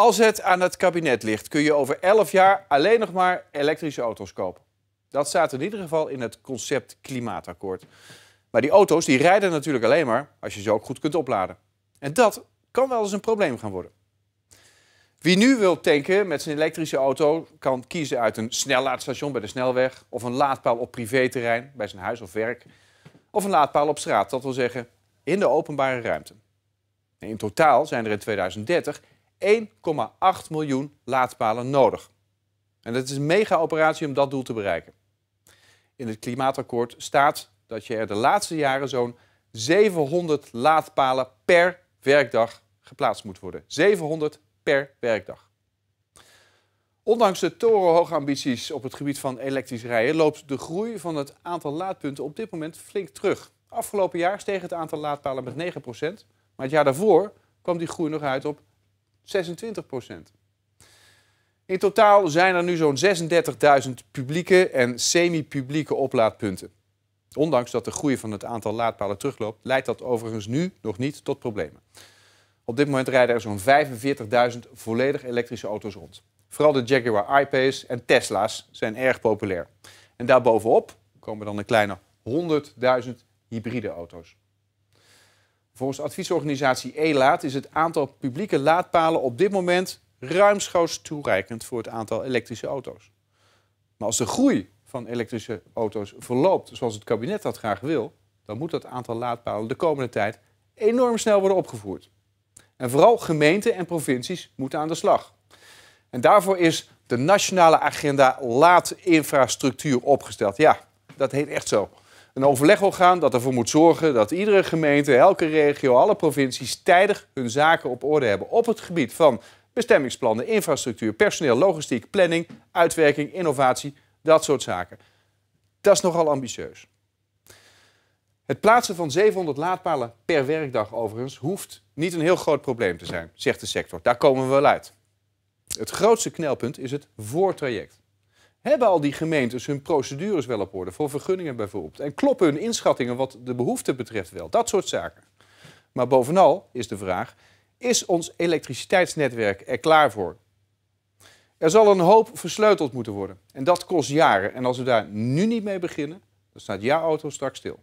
Als het aan het kabinet ligt, kun je over 11 jaar alleen nog maar elektrische auto's kopen. Dat staat in ieder geval in het concept klimaatakkoord. Maar die auto's die rijden natuurlijk alleen maar als je ze ook goed kunt opladen. En dat kan wel eens een probleem gaan worden. Wie nu wil tanken met zijn elektrische auto kan kiezen uit een snellaadstation bij de snelweg of een laadpaal op privéterrein bij zijn huis of werk of een laadpaal op straat, dat wil zeggen in de openbare ruimte. in totaal zijn er in 2030 1,8 miljoen laadpalen nodig. En dat is een mega-operatie om dat doel te bereiken. In het klimaatakkoord staat dat je er de laatste jaren zo'n 700 laadpalen per werkdag geplaatst moet worden. 700 per werkdag. Ondanks de torenhoge ambities op het gebied van elektrisch rijden loopt de groei van het aantal laadpunten op dit moment flink terug. Afgelopen jaar steeg het aantal laadpalen met 9%, maar het jaar daarvoor kwam die groei nog uit op 26 procent. In totaal zijn er nu zo'n 36.000 publieke en semi-publieke oplaadpunten. Ondanks dat de groei van het aantal laadpalen terugloopt, leidt dat overigens nu nog niet tot problemen. Op dit moment rijden er zo'n 45.000 volledig elektrische auto's rond. Vooral de Jaguar I-Pace en Tesla's zijn erg populair. En daarbovenop komen dan een kleine 100.000 hybride auto's. Volgens adviesorganisatie ELAAT is het aantal publieke laadpalen op dit moment ruimschoots toereikend voor het aantal elektrische auto's. Maar als de groei van elektrische auto's verloopt zoals het kabinet dat graag wil, dan moet dat aantal laadpalen de komende tijd enorm snel worden opgevoerd. En vooral gemeenten en provincies moeten aan de slag. En daarvoor is de nationale agenda laadinfrastructuur opgesteld. Ja, dat heet echt zo een overleg wil gaan dat ervoor moet zorgen dat iedere gemeente, elke regio, alle provincies tijdig hun zaken op orde hebben op het gebied van bestemmingsplannen, infrastructuur, personeel, logistiek, planning, uitwerking, innovatie, dat soort zaken. Dat is nogal ambitieus. Het plaatsen van 700 laadpalen per werkdag overigens hoeft niet een heel groot probleem te zijn, zegt de sector. Daar komen we wel uit. Het grootste knelpunt is het voortraject. Hebben al die gemeentes hun procedures wel op orde, voor vergunningen bijvoorbeeld? En kloppen hun inschattingen wat de behoefte betreft wel? Dat soort zaken. Maar bovenal is de vraag, is ons elektriciteitsnetwerk er klaar voor? Er zal een hoop versleuteld moeten worden. En dat kost jaren. En als we daar nu niet mee beginnen, dan staat jouw auto straks stil.